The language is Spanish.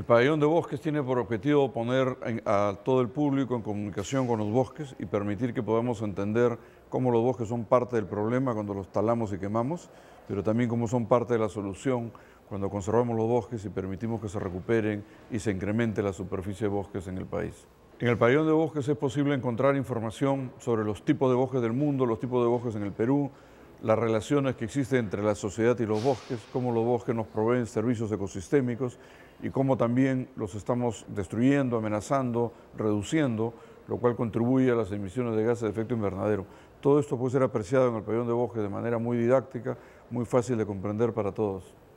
El pabellón de bosques tiene por objetivo poner a todo el público en comunicación con los bosques y permitir que podamos entender cómo los bosques son parte del problema cuando los talamos y quemamos, pero también cómo son parte de la solución cuando conservamos los bosques y permitimos que se recuperen y se incremente la superficie de bosques en el país. En el pabellón de bosques es posible encontrar información sobre los tipos de bosques del mundo, los tipos de bosques en el Perú, las relaciones que existen entre la sociedad y los bosques, cómo los bosques nos proveen servicios ecosistémicos y cómo también los estamos destruyendo, amenazando, reduciendo, lo cual contribuye a las emisiones de gases de efecto invernadero. Todo esto puede ser apreciado en el pabellón de bosques de manera muy didáctica, muy fácil de comprender para todos.